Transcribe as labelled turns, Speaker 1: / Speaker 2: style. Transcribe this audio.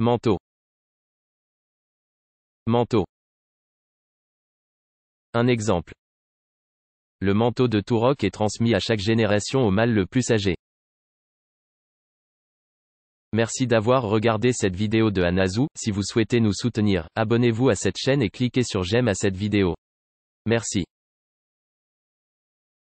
Speaker 1: Manteau. Manteau. Un exemple. Le manteau de Turok est transmis à
Speaker 2: chaque
Speaker 3: génération au mâle le plus âgé. Merci d'avoir regardé cette vidéo de Anazou, si vous souhaitez nous soutenir, abonnez-vous à cette chaîne et cliquez sur j'aime à cette vidéo. Merci.